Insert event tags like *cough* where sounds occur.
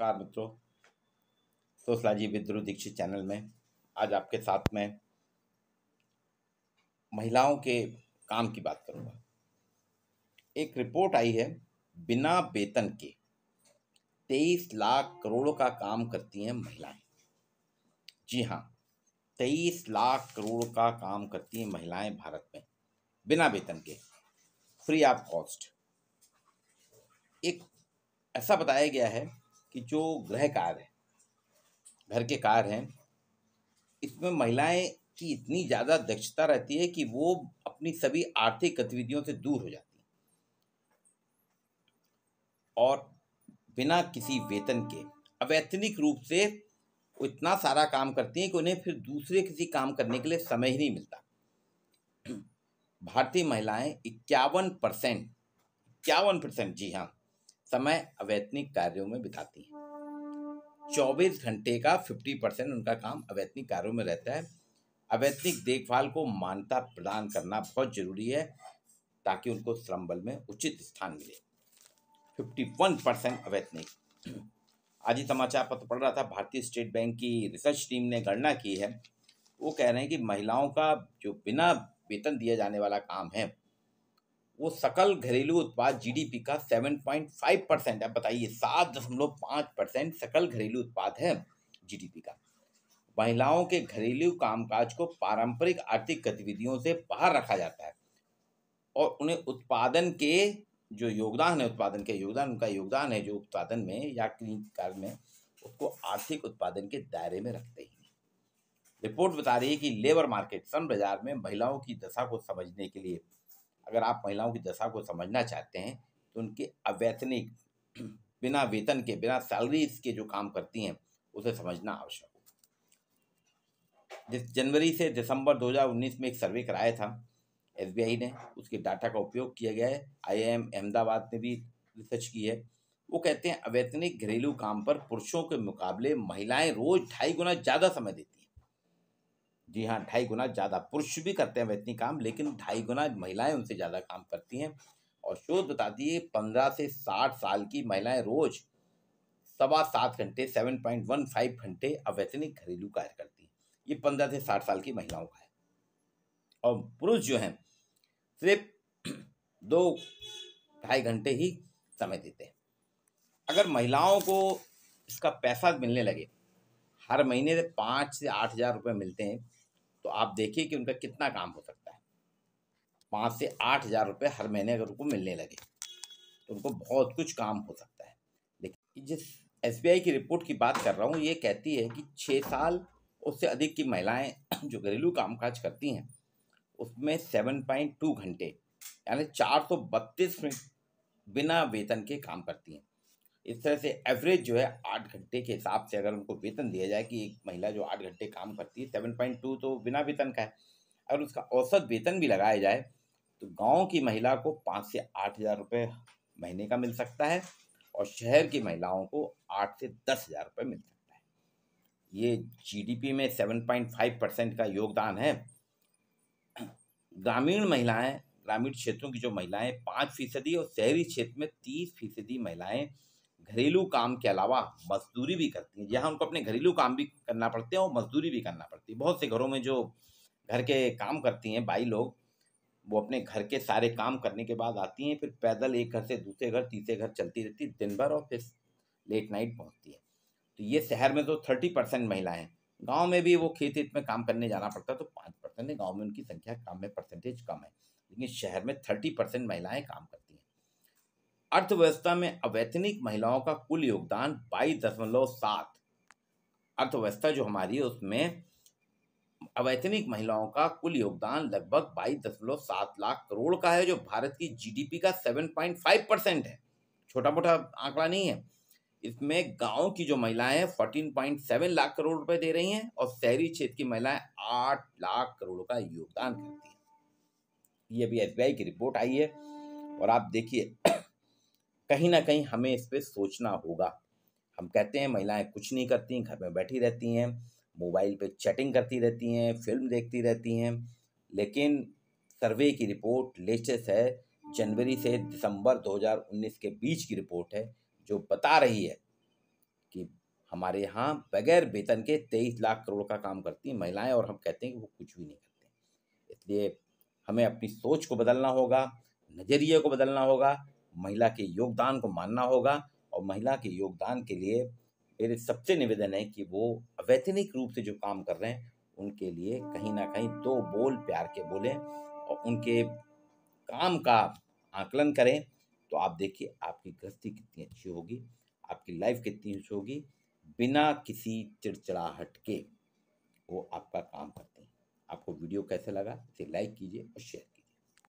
नमस्कार मित्रों सोसलाजी विद्रोह दीक्षित चैनल में आज आपके साथ में महिलाओं के काम की बात करूंगा एक रिपोर्ट आई है बिना वेतन के तेईस लाख करोड़ का काम करती हैं महिलाएं जी हाँ तेईस लाख करोड़ का काम करती हैं महिलाएं भारत में बिना वेतन के फ्री ऑफ कॉस्ट एक ऐसा बताया गया है कि जो गृह कार्य है घर के कार्य हैं इसमें महिलाएं की इतनी ज़्यादा दक्षता रहती है कि वो अपनी सभी आर्थिक गतिविधियों से दूर हो जाती हैं और बिना किसी वेतन के अवैतनिक रूप से वो इतना सारा काम करती हैं कि उन्हें फिर दूसरे किसी काम करने के लिए समय ही नहीं मिलता भारतीय महिलाएं इक्यावन परसेंट इक्यावन परसेंट जी हाँ समय अवैतनिक कार्यों में बिताती हैं 24 घंटे का 50 परसेंट उनका काम अवैतनिक कार्यों में रहता है अवैतनिक देखभाल को मान्यता प्रदान करना बहुत जरूरी है ताकि उनको श्रम बल में उचित स्थान मिले 51 परसेंट अवैतनिक आज ही समाचार पत्र पढ़ रहा था भारतीय स्टेट बैंक की रिसर्च टीम ने गणना की है वो कह रहे हैं कि महिलाओं का जो बिना वेतन दिया जाने वाला काम है वो सकल घरेलू उत्पाद जीडीपी का 7.5 परसेंट अब बताइए सात दशमलव पाँच परसेंट सकल घरेलू उत्पाद है जीडीपी का महिलाओं के घरेलू कामकाज को पारंपरिक आर्थिक गतिविधियों से बाहर रखा जाता है और उन्हें उत्पादन के जो योगदान है उत्पादन के योगदान उनका योगदान है जो उत्पादन में या कार्य में उसको आर्थिक उत्पादन के दायरे में रखते हैं रिपोर्ट बता रही है कि लेबर मार्केट सन बाजार में महिलाओं की दशा को समझने के लिए अगर आप महिलाओं की दशा को समझना चाहते हैं तो उनके अवैतनिक बिना वेतन के बिना सैलरीज के जो काम करती हैं उसे समझना आवश्यक जिस जनवरी से दिसंबर 2019 में एक सर्वे कराया था एसबीआई ने उसके डाटा का उपयोग किया गया है आईआईएम अहमदाबाद ने भी रिसर्च की है वो कहते हैं अवैतनिक घरेलू काम पर पुरुषों के मुकाबले महिलाएं रोज ढाई गुना ज़्यादा समय देती हैं जी हाँ ढाई गुना ज़्यादा पुरुष भी करते हैं वैतनी काम लेकिन ढाई गुना महिलाएं उनसे ज़्यादा काम करती हैं और शोध बताती है पंद्रह से साठ साल की महिलाएं रोज सवा सात घंटे सेवन पॉइंट वन फाइव घंटे अवैतनिक घरेलू कार्य करती हैं ये पंद्रह से साठ साल की महिलाओं का है और पुरुष जो हैं सिर्फ दो ढाई घंटे ही समय देते हैं अगर महिलाओं को इसका पैसा मिलने लगे हर महीने पाँच से आठ हज़ार रुपये मिलते हैं तो आप देखिए कि उनका कितना काम हो सकता है पाँच से आठ हज़ार रुपये हर महीने अगर उनको मिलने लगे तो उनको बहुत कुछ काम हो सकता है देखिए जिस एस की रिपोर्ट की बात कर रहा हूँ ये कहती है कि छः साल उससे अधिक की महिलाएं *clears throat* जो घरेलू कामकाज करती हैं उसमें सेवन पॉइंट टू घंटे यानी चार सौ बत्तीस मिनट बिना वेतन के काम करती हैं इस तरह से एवरेज जो है आठ घंटे के हिसाब से अगर उनको वेतन दिया जाए कि एक महिला जो आठ घंटे काम करती है सेवन पॉइंट टू तो बिना वेतन का है अगर उसका औसत वेतन भी लगाया जाए तो गांव की महिला को पाँच से आठ हज़ार रुपये महीने का मिल सकता है और शहर की महिलाओं को आठ से दस हज़ार रुपये मिल सकता है ये जी में सेवन पॉइंट फाइव परसेंट का योगदान है ग्रामीण महिलाएं ग्रामीण क्षेत्रों की जो महिलाएं पाँच फीसदी और शहरी क्षेत्र में तीस फीसदी महिलाएं घरेलू काम के अलावा मजदूरी भी करती हैं जहाँ उनको अपने घरेलू काम भी करना पड़ते हैं और मजदूरी भी करना पड़ती है बहुत से घरों में जो घर के काम करती हैं बाई लोग वो अपने घर के सारे काम करने के बाद आती हैं फिर पैदल एक घर से दूसरे घर तीसरे घर चलती रहती है दिन भर और फिर लेट नाइट पहुँचती है तो ये शहर में तो थर्टी परसेंट महिलाएँ गाँव में भी वो खेत वेत में काम करने जाना पड़ता है तो पाँच परसेंट है गाँव में उनकी संख्या काम में परसेंटेज कम है लेकिन शहर में थर्टी परसेंट महिलाएँ काम करती हैं अर्थव्यवस्था में अवैतनिक महिलाओं का कुल योगदान बाईस दशमलव सात अर्थव्यवस्था जो हमारी है उसमें अवैतनिक महिलाओं का कुल योगदान लगभग बाईस दशमलव सात लाख करोड़ का है जो भारत की जीडीपी का सेवन पॉइंट फाइव परसेंट है छोटा मोटा आंकड़ा नहीं है इसमें गांव की जो महिलाएं हैं fourteen point seven lakh crore रुपए दे रही हैं और शहरी क्षेत्र की महिलाएं आठ लाख करोड़ का योगदान करती हैं ये अभी एस की रिपोर्ट आई है और आप देखिए कहीं ना कहीं हमें इस पर सोचना होगा हम कहते हैं महिलाएं कुछ नहीं करती घर में बैठी रहती हैं मोबाइल पे चैटिंग करती रहती हैं फिल्म देखती रहती हैं लेकिन सर्वे की रिपोर्ट लेटेस्ट है जनवरी से दिसंबर 2019 के बीच की रिपोर्ट है जो बता रही है कि हमारे यहाँ बगैर वेतन के 23 लाख करोड़ का काम करती हैं महिलाएं और हम कहते हैं कि वो कुछ भी नहीं करते इसलिए हमें अपनी सोच को बदलना होगा नज़रिए को बदलना होगा महिला के योगदान को मानना होगा और महिला के योगदान के लिए मेरे सबसे निवेदन है कि वो अवैतनिक रूप से जो काम कर रहे हैं उनके लिए कहीं ना कहीं दो बोल प्यार के बोलें और उनके काम का आकलन करें तो आप देखिए आपकी गृहस्थी कितनी अच्छी होगी आपकी लाइफ कितनी अच्छी होगी बिना किसी चिड़चिड़ाहट के वो आपका काम करते हैं आपको वीडियो कैसे लगा इसे लाइक कीजिए और शेयर कीजिए